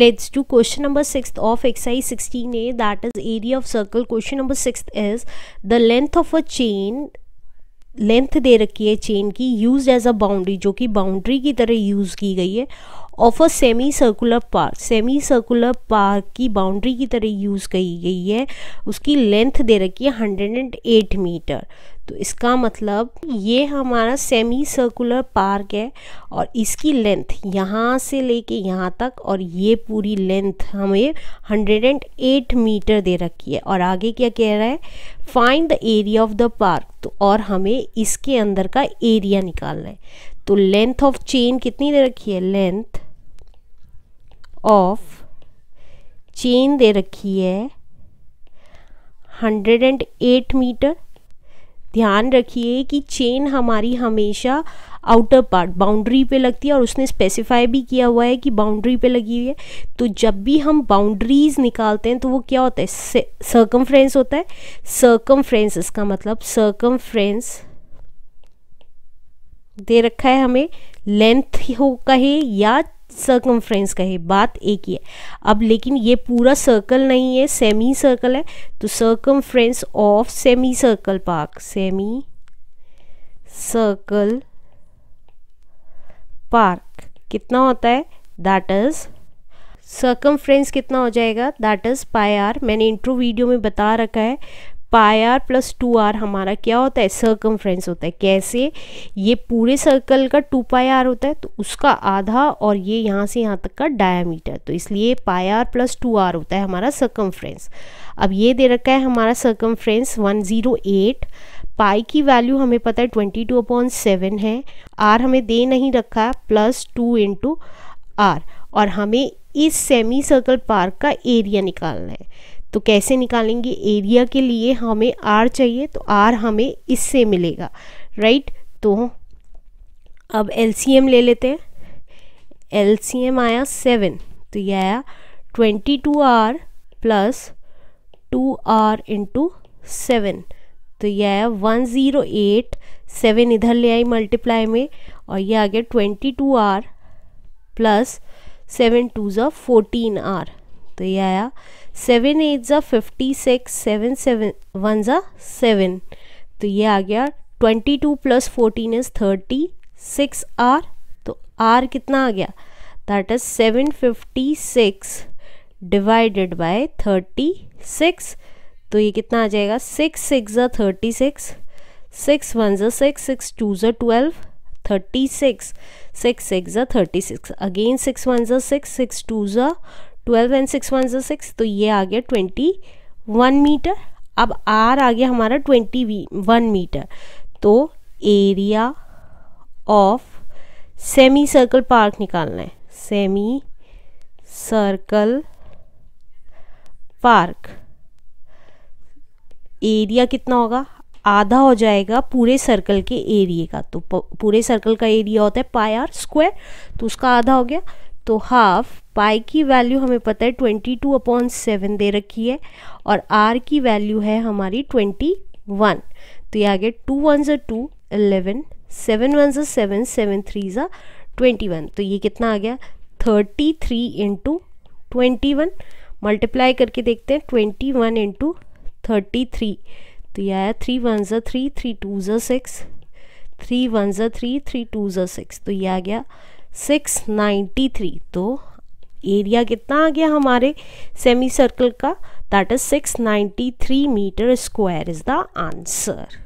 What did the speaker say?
Let's do question number 6th of exercise 16a that is area of circle. Question number 6th is the length of a chain length दे रखी है chain की use as a boundary जो कि boundary की तरह use की गई है of a semicircular park semicircular park की बाउंड्री की तरह यूज़ की गई है उसकी लेंथ दे रखी है 108 मीटर तो इसका मतलब ये हमारा सेमी सर्कुलर पार्क है और इसकी लेंथ यहाँ से लेके यहाँ तक और ये पूरी लेंथ हमें 108 मीटर दे रखी है और आगे क्या कह रहा है find the area of the park तो और हमें इसके अंदर का एरिया निकालना है तो लेंथ ऑफ चेन कितनी दे रखी है लेंथ ऑफ चेन दे रखी है 108 मीटर ध्यान रखिए कि चेन हमारी हमेशा आउटर पार्ट बाउंड्री पे लगती है और उसने स्पेसिफाई भी किया हुआ है कि बाउंड्री पे लगी हुई है तो जब भी हम बाउंड्रीज निकालते हैं तो वो क्या होता है सर्कम होता है सर्कम इसका मतलब सर्कम दे रखा है हमें लेंथ हो कहे या सर्कमफ्रेंस का है बात एक ही है अब लेकिन ये पूरा सर्कल नहीं है सेमी सर्कल है तो circumference of semicircle park semicircle park कितना होता है दैट इज सर्कमफ्रेंस कितना हो जाएगा दैट इज पाई आर मैंने इंट्रो वीडियो में बता रखा है pi r plus two r हमारा क्या होता है सर्कम होता है कैसे ये पूरे सर्कल का टू पाई आर होता है तो उसका आधा और ये यहाँ से यहाँ तक का डायमीटर तो इसलिए pi r plus two r होता है हमारा सर्कम अब ये दे रखा है हमारा circumference one zero eight pi की वैल्यू हमें पता है ट्वेंटी टू अपॉन सेवन है आर हमें दे नहीं रखा है प्लस टू इंटू आर और हमें इस सेमी सर्कल पार्क का एरिया निकालना है तो कैसे निकालेंगे एरिया के लिए हमें आर चाहिए तो आर हमें इससे मिलेगा राइट तो अब एलसीएम ले लेते हैं एलसीएम आया सेवन तो यह आया twenty two r plus two r into seven तो यह आया वन ज़ीरो एट सेवन इधर ले आई मल्टीप्लाई में और यह आ गया twenty two r plus seven two ज़ा फोर्टीन आर तो ये आया सेवन एट ज़ा fifty six seven seven one ज़ा सेवन तो ये आ गया twenty two plus fourteen is thirty six r तो आर कितना आ गया that is seven fifty six divided by thirty six तो ये कितना आ जाएगा सिक्स सिक्स ज़ा थर्टी सिक्स सिक्स वन ज़ा सिक्स सिक्स टू ज़ा twelve thirty six six six ज़ा thirty six again six one ज़ा सिक्स सिक्स टू ज़ा ट्वेल्व एंड सिक्स वन जो सिक्स तो ये आ गया ट्वेंटी वन मीटर अब आर आ गया हमारा ट्वेंटी वन मीटर तो area of semicircle park निकालना है सेमी सर्कल पार्क एरिया कितना होगा आधा हो जाएगा पूरे सर्कल के एरिए का तो पूरे सर्कल का एरिया होता है पाई आर स्क्वायर तो उसका आधा हो गया तो हाफ पाई की वैल्यू हमें पता है ट्वेंटी टू अपॉन सेवन दे रखी है और आर की वैल्यू है हमारी ट्वेंटी वन तो ये आ गया टू वन ज़ा टू एलेवन सेवन वन ज़ा सेवन सेवन थ्री ज़ा ट्वेंटी वन तो ये कितना आ गया thirty three into twenty one multiply करके देखते हैं twenty one into thirty three तो ये आया थ्री वन ज़ा थ्री थ्री टू ज़ा सिक्स थ्री वन ज़ा थ्री थ्री टू ज़ा सिक्स तो ये आ गया सिक्स नाइन्टी थ्री तो एरिया कितना आ गया हमारे सेमी सर्कल का that is six ninety three metre square is the answer